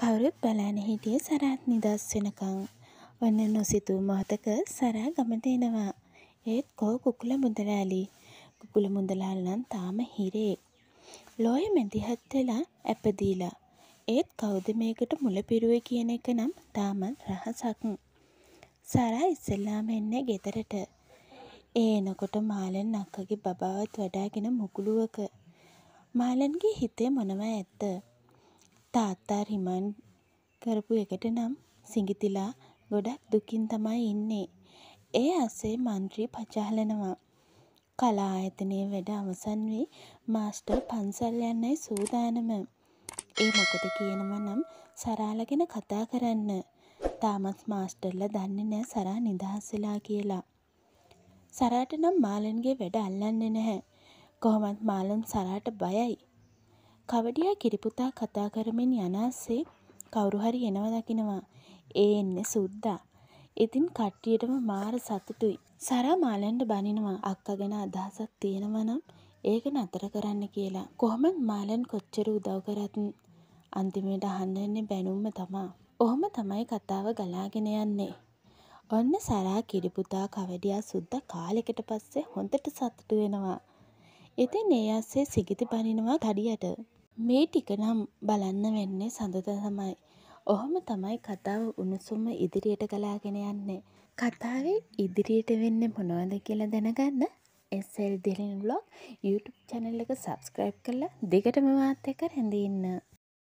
කවුරුත් බලාන හිටිය සරාත් නිදස් වෙනකං. ඔන්න නොසිතූ මොහොතක සරා ගමට එනවා. ඒත් කෝ කුකුල මුදලාලි. කුකුල මුදලාල් නම් තාම හිරේ. ලෝය මැදිහත් වෙලා ඇපදීලා. ඒත් කවුද මේකට මුලපිරුවේ කියන එක නම් තාමත් රහසක්. සරා ඉස්සෙල්ලාම එන්නේ ගෙදරට. ඒ එනකොට මාලන් අක්කගේ බබාවත් වඩාගෙන මුකුළුවක. මාලන්ගේ හිතේ මොනවා ඇත්ද? තාත්තා රිමන්ඩ් කරපු එකට නම් සිඟිතිලා ගොඩක් දුකින් තමයි ඉන්නේ. ඒ අස්සේ මන්ත්‍රී පචාලනවා. කලා ආයතනයේ වැඩ අවසන් වී මාස්ටර් පන්සල් යන්නයි සූදානම. ඒ මොකද කියනවා නම් සරාලා ගැන කතා කරන්න. තාමත් මාස්ටර්ලා දන්නේ නෑ සරා නිදහස් වෙලා කියලා. සරාට නම් මාලන්ගේ වැඩ අල්ලන්නේ නැහැ. කොහොමත් මාලන් සරාට බයයි. කවඩියා කිරිපුතා කතා කරමින් යනාස්සේ කවුරුහරි එනවා දකිනවා. ඒ එන්නේ සුද්දා. ඉතින් කට්ටියටම මාර සතුටුයි. සරා මාලන්ට බනිනවා අක්කා ගැන අදහසක් තියෙනවනම් ඒක නතර කරන්න කියලා. කොහොමත් මාලන් කොච්චර උදව් කරත් අන්තිමේට අහන්න එන්නේ බැනුම්ම තමා. ඔහොම තමයි කතාව ගලාගෙන යන්නේ. ඔන්න සරා කිරිපුතා කවඩියා සුද්ද කාලෙකට පස්සේ හොඳට සතුටු වෙනවා. ඉතින් ඒ අස්සේ සිගිති බනිනවා තඩියට. මේ ටික නම් බලන්න වෙන්නේ සඳුදා තමයි. ඔහොම තමයි කතාව උණුසුම්ව ඉදිරියට ගලාගෙන යන්නේ. කතාවේ ඉදිරියට වෙන්නේ මොනවද කියලා දැනගන්න SL Dilin blog YouTube channel එක subscribe කරලා දිගටම මාත් එක්ක රැඳී ඉන්න.